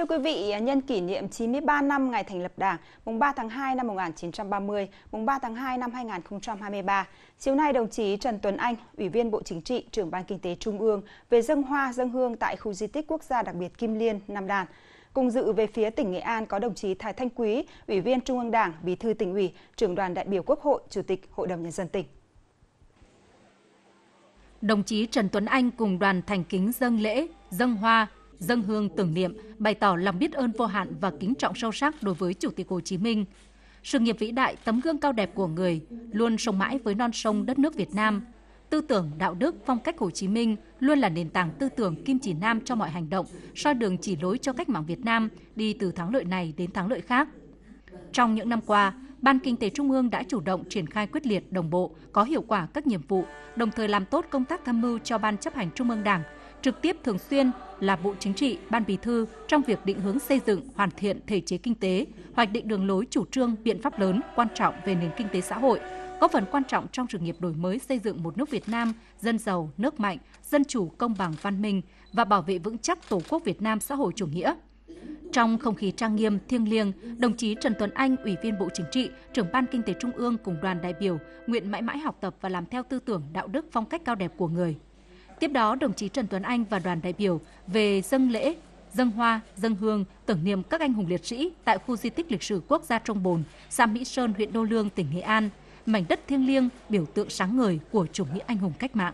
Thưa quý vị, nhân kỷ niệm 93 năm ngày thành lập Đảng, mùng 3 tháng 2 năm 1930, mùng 3 tháng 2 năm 2023, chiều nay đồng chí Trần Tuấn Anh, Ủy viên Bộ Chính trị, trưởng Ban Kinh tế Trung ương về dân hoa dân hương tại khu di tích quốc gia đặc biệt Kim Liên, Nam Đàn. Cùng dự về phía tỉnh Nghệ An có đồng chí Thái Thanh Quý, Ủy viên Trung ương Đảng, Bí thư tỉnh ủy, trưởng đoàn đại biểu Quốc hội, Chủ tịch Hội đồng Nhân dân tỉnh đồng chí Trần Tuấn Anh cùng đoàn thành kính dâng lễ, dâng hoa dâng hương tưởng niệm, bày tỏ lòng biết ơn vô hạn và kính trọng sâu sắc đối với Chủ tịch Hồ Chí Minh. Sự nghiệp vĩ đại, tấm gương cao đẹp của người luôn sống mãi với non sông đất nước Việt Nam. Tư tưởng, đạo đức, phong cách Hồ Chí Minh luôn là nền tảng tư tưởng kim chỉ nam cho mọi hành động, soi đường chỉ lối cho cách mạng Việt Nam đi từ thắng lợi này đến thắng lợi khác. Trong những năm qua, Ban Kinh tế Trung ương đã chủ động triển khai quyết liệt, đồng bộ, có hiệu quả các nhiệm vụ, đồng thời làm tốt công tác tham mưu cho Ban chấp hành Trung ương Đảng trực tiếp thường xuyên là Bộ Chính trị, Ban Bí thư trong việc định hướng xây dựng, hoàn thiện thể chế kinh tế, hoạch định đường lối chủ trương, biện pháp lớn quan trọng về nền kinh tế xã hội, góp phần quan trọng trong sự nghiệp đổi mới xây dựng một nước Việt Nam dân giàu, nước mạnh, dân chủ, công bằng, văn minh và bảo vệ vững chắc Tổ quốc Việt Nam xã hội chủ nghĩa. Trong không khí trang nghiêm, thiêng liêng, đồng chí Trần Tuấn Anh, Ủy viên Bộ Chính trị, trưởng Ban Kinh tế Trung ương cùng đoàn đại biểu nguyện mãi mãi học tập và làm theo tư tưởng đạo đức phong cách cao đẹp của người, Tiếp đó, đồng chí Trần Tuấn Anh và đoàn đại biểu về dân lễ, dân hoa, dân hương tưởng niệm các anh hùng liệt sĩ tại khu di tích lịch sử quốc gia Trung Bồn, xã Mỹ Sơn, huyện Đô Lương, tỉnh Nghệ An, mảnh đất thiêng liêng biểu tượng sáng ngời của chủ nghĩa anh hùng cách mạng.